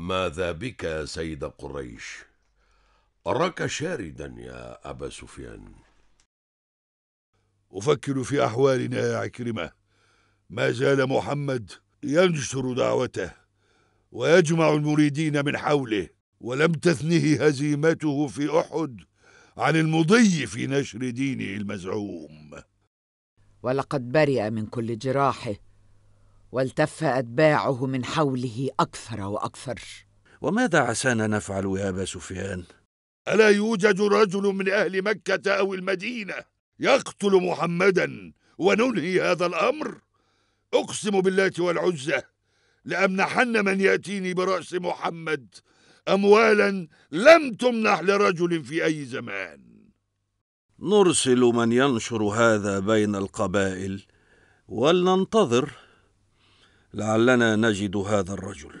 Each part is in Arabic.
ماذا بك يا سيد قريش أراك شاردا يا أبا سفيان أفكر في أحوالنا يا عكرمة ما زال محمد ينشر دعوته ويجمع المريدين من حوله ولم تثنه هزيمته في أحد عن المضي في نشر دينه المزعوم ولقد برئ من كل جراحه والتف اتباعه من حوله اكثر واكثر وماذا عسانا نفعل يا ابا سفيان الا يوجد رجل من اهل مكه او المدينه يقتل محمدا وننهي هذا الامر اقسم بالله والعزى لامنحن من ياتيني براس محمد اموالا لم تمنح لرجل في اي زمان نرسل من ينشر هذا بين القبائل ولننتظر لعلنا نجد هذا الرجل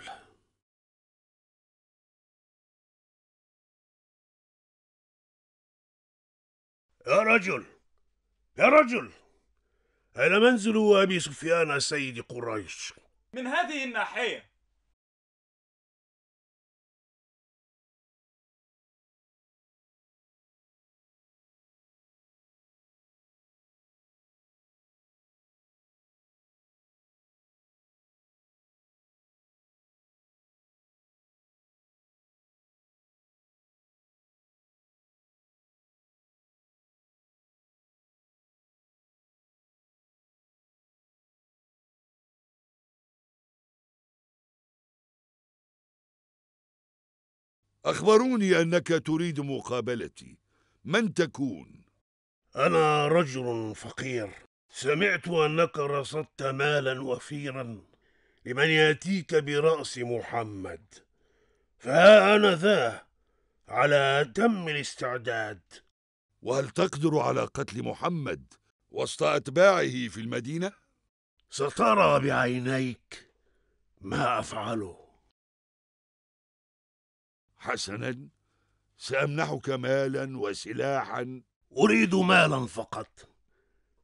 يا رجل يا رجل هذا منزل أبي سفيان سيد قريش من هذه الناحية أخبروني أنك تريد مقابلتي من تكون؟ أنا رجل فقير سمعت أنك رصدت مالا وفيرا لمن يأتيك برأس محمد فها أنا ذا على أتم الاستعداد وهل تقدر على قتل محمد وسط أتباعه في المدينة؟ سترى بعينيك ما أفعله حسنا سامنحك مالا وسلاحا اريد مالا فقط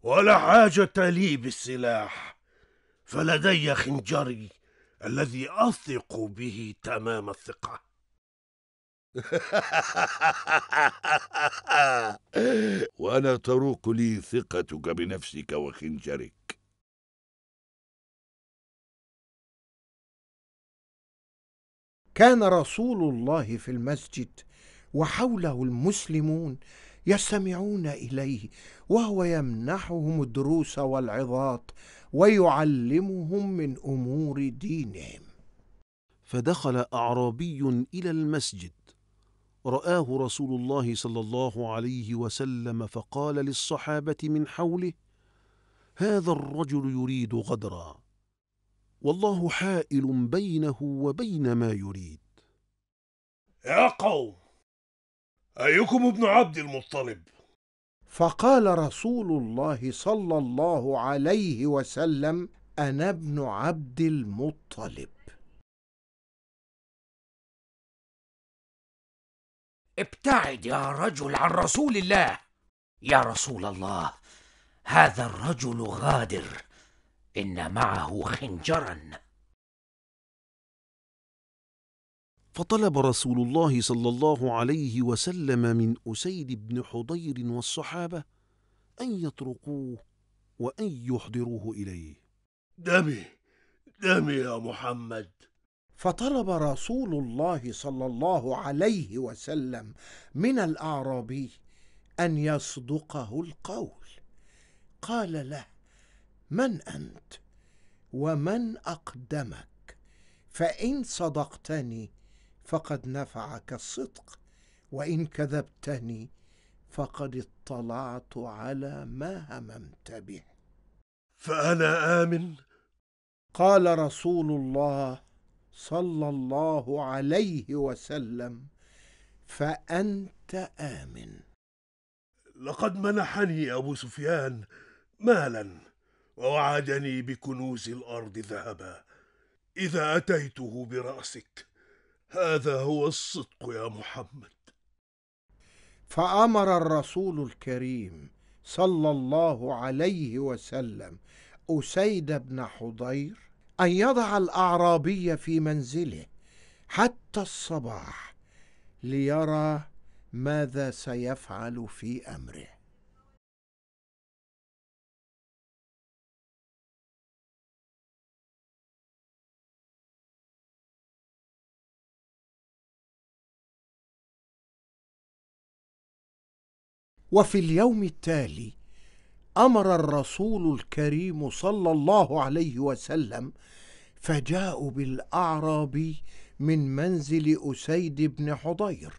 ولا حاجه لي بالسلاح فلدي خنجري الذي اثق به تمام الثقه وانا تروق لي ثقتك بنفسك وخنجرك كان رسول الله في المسجد وحوله المسلمون يستمعون اليه وهو يمنحهم الدروس والعظات ويعلمهم من امور دينهم فدخل اعرابي الى المسجد راه رسول الله صلى الله عليه وسلم فقال للصحابه من حوله هذا الرجل يريد غدرا والله حائل بينه وبين ما يريد يا قوم أيكم ابن عبد المطلب فقال رسول الله صلى الله عليه وسلم أنا ابن عبد المطلب ابتعد يا رجل عن رسول الله يا رسول الله هذا الرجل غادر إن معه خنجرا فطلب رسول الله صلى الله عليه وسلم من أسيد بن حضير والصحابة أن يطرقوه وأن يحضروه إليه دمي دمي يا محمد فطلب رسول الله صلى الله عليه وسلم من الأعرابي أن يصدقه القول قال له من انت ومن اقدمك فان صدقتني فقد نفعك الصدق وان كذبتني فقد اطلعت على ما هممت به فانا امن قال رسول الله صلى الله عليه وسلم فانت امن لقد منحني ابو سفيان مالا ووعدني بكنوز الارض ذهبا اذا اتيته براسك هذا هو الصدق يا محمد فامر الرسول الكريم صلى الله عليه وسلم اسيد بن حضير ان يضع الاعرابي في منزله حتى الصباح ليرى ماذا سيفعل في امره وفي اليوم التالي امر الرسول الكريم صلى الله عليه وسلم فجاءوا بالاعرابي من منزل اسيد بن حضير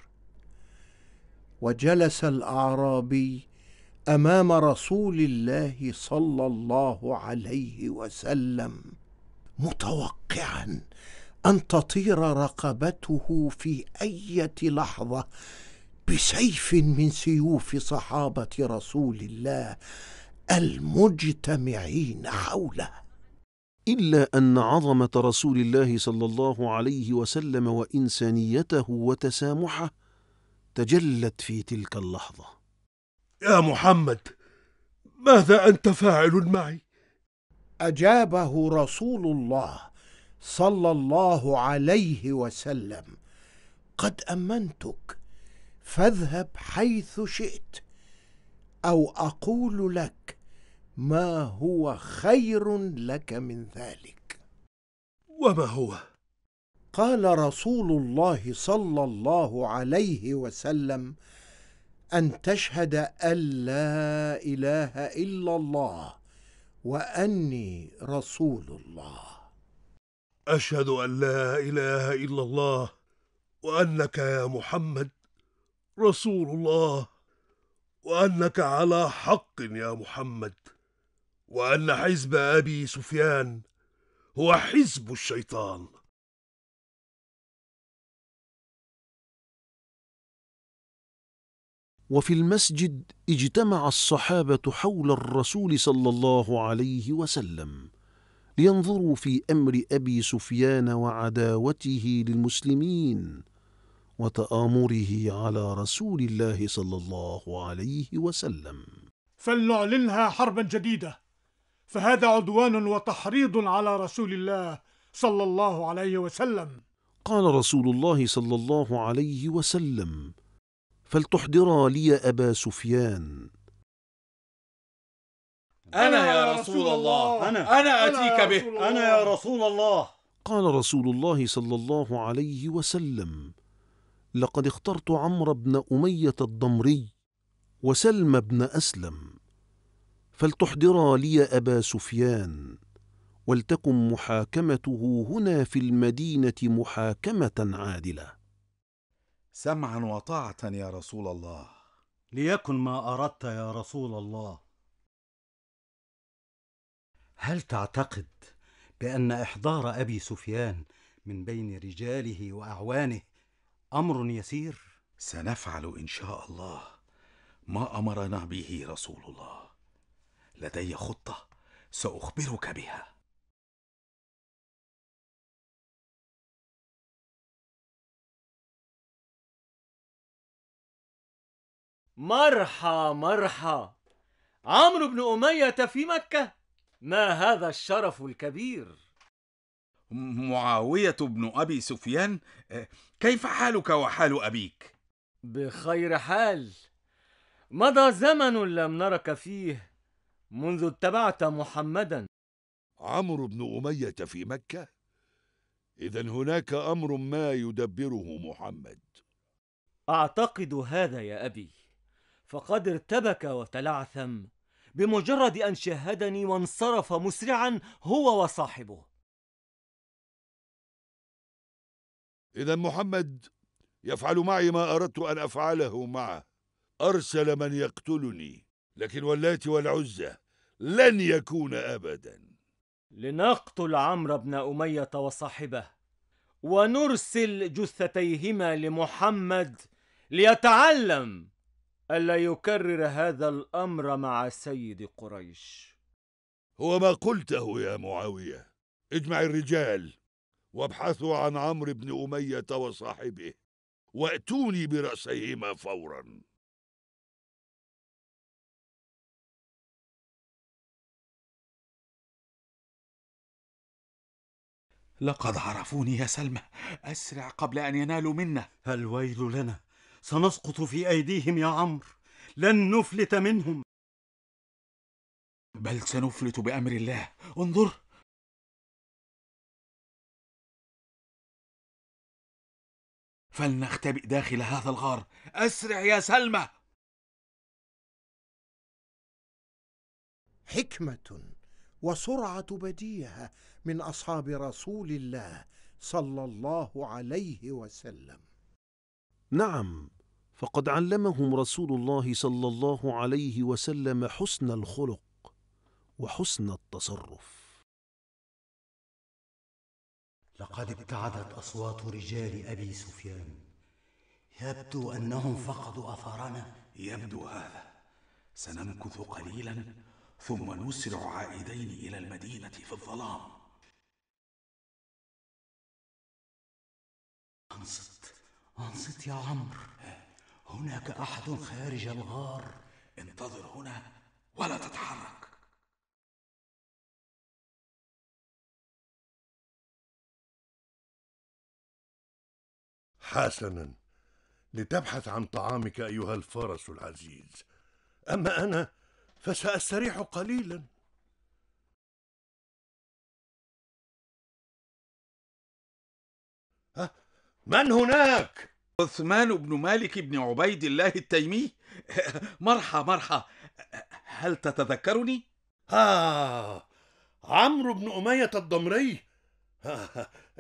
وجلس الاعرابي امام رسول الله صلى الله عليه وسلم متوقعا ان تطير رقبته في اي لحظه بسيف من سيوف صحابه رسول الله المجتمعين حوله الا ان عظمه رسول الله صلى الله عليه وسلم وانسانيته وتسامحه تجلت في تلك اللحظه يا محمد ماذا انت فاعل معي اجابه رسول الله صلى الله عليه وسلم قد امنتك فاذهب حيث شئت او اقول لك ما هو خير لك من ذلك وما هو قال رسول الله صلى الله عليه وسلم ان تشهد ان لا اله الا الله واني رسول الله اشهد ان لا اله الا الله وانك يا محمد رسول الله وانك على حق يا محمد وان حزب ابي سفيان هو حزب الشيطان وفي المسجد اجتمع الصحابه حول الرسول صلى الله عليه وسلم لينظروا في امر ابي سفيان وعداوته للمسلمين وتآمره على رسول الله صلى الله عليه وسلم فلنعلنها حربا جديدة فهذا عدوان وتحريض على رسول الله صلى الله عليه وسلم قال رسول الله صلى الله عليه وسلم فلتحضرا لي أبا سفيان أنا يا رسول الله أنا, أنا أتيك به أنا يا رسول الله قال رسول الله صلى الله عليه وسلم لقد اخترت عمرو بن أمية الضمري وسلم بن أسلم فلتحضرا لي أبا سفيان ولتكن محاكمته هنا في المدينة محاكمة عادلة سمعا وطاعة يا رسول الله ليكن ما أردت يا رسول الله هل تعتقد بأن إحضار أبي سفيان من بين رجاله وأعوانه امر يسير سنفعل ان شاء الله ما امرنا به رسول الله لدي خطه ساخبرك بها مرحى مرحى عمرو بن أمية في مكة ما هذا الشرف الكبير معاوية بن أبي سفيان آه، كيف حالك وحال أبيك؟ بخير حال مضى زمن لم نرك فيه منذ اتبعت محمدا عمرو بن أمية في مكة؟ إذا هناك أمر ما يدبره محمد أعتقد هذا يا أبي فقد ارتبك وتلعثم بمجرد أن شاهدني وانصرف مسرعا هو وصاحبه إذا محمد يفعل معي ما أردت أن أفعله معه أرسل من يقتلني لكن واللات والعزة لن يكون أبدا لنقتل عمرو بن أمية وصاحبه ونرسل جثتيهما لمحمد ليتعلم ألا يكرر هذا الأمر مع سيد قريش هو ما قلته يا معاوية اجمع الرجال وابحثوا عن عمرو بن أمية وصاحبه وأتوني برأسيهما فورا لقد عرفوني يا سلمى أسرع قبل أن ينالوا منا الويل لنا سنسقط في أيديهم يا عمرو لن نفلت منهم بل سنفلت بأمر الله انظر فلنختبئ داخل هذا الغار أسرع يا سلمى حكمة وسرعة بديهة من أصحاب رسول الله صلى الله عليه وسلم نعم فقد علمهم رسول الله صلى الله عليه وسلم حسن الخلق وحسن التصرف لقد ابتعدت اصوات رجال ابي سفيان يبدو انهم فقدوا اثارنا يبدو هذا سنمكث قليلا ثم نسرع عائدين الى المدينه في الظلام انصت انصت يا عمرو هناك احد خارج الغار انتظر هنا ولا تتحرك حسنا لتبحث عن طعامك ايها الفرس العزيز اما انا فساستريح قليلا أه؟ من هناك عثمان بن مالك بن عبيد الله التيمي مرحى مرحى هل تتذكرني آه عمرو بن أمية الضمري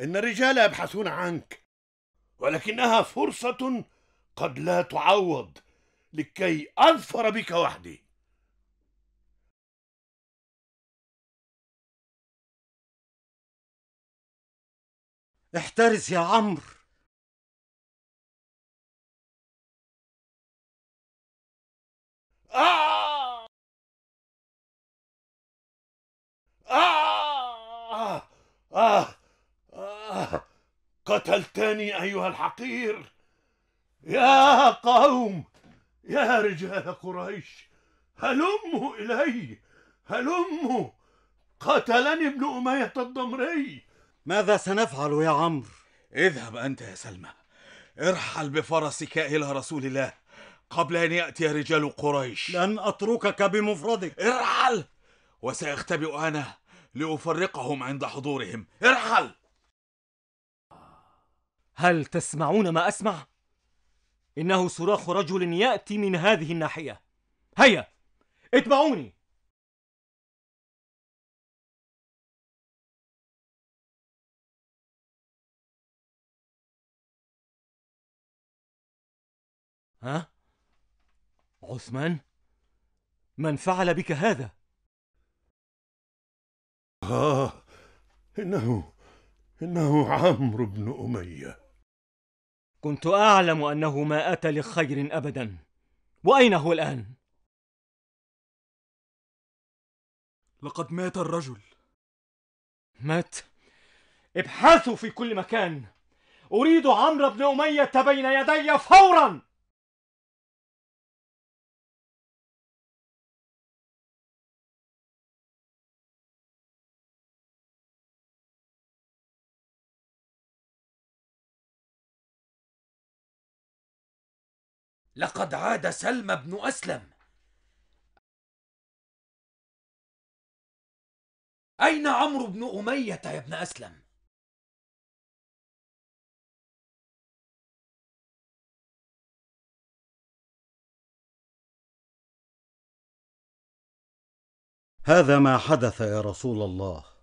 إن الرجال يبحثون عنك ولكنها فرصة قد لا تعوض لكي أظفر بك وحدي احترس يا عمرو آه! آه! آه! قتلتني أيها الحقير يا قوم يا رجال قريش هلموا إلي هلموا قتلني ابن أمية الضمري ماذا سنفعل يا عمرو اذهب أنت يا سلمى ارحل بفرسك إلى رسول الله قبل أن يأتي رجال قريش لن أتركك بمفردك ارحل وسأختبئ أنا لأفرقهم عند حضورهم ارحل هل تسمعون ما اسمع انه صراخ رجل ياتي من هذه الناحيه هيا اتبعوني ها عثمان من فعل بك هذا آه إنه إنه عمرو بن أمية كنت أعلم أنه ما أتى لخير أبدا وأين هو الآن؟ لقد مات الرجل مات؟ ابحثوا في كل مكان أريد عمرو بن أمية بين يدي فوراً لقد عاد سلمى بن أسلم أين عمرو بن أمية يا ابن أسلم؟ هذا ما حدث يا رسول الله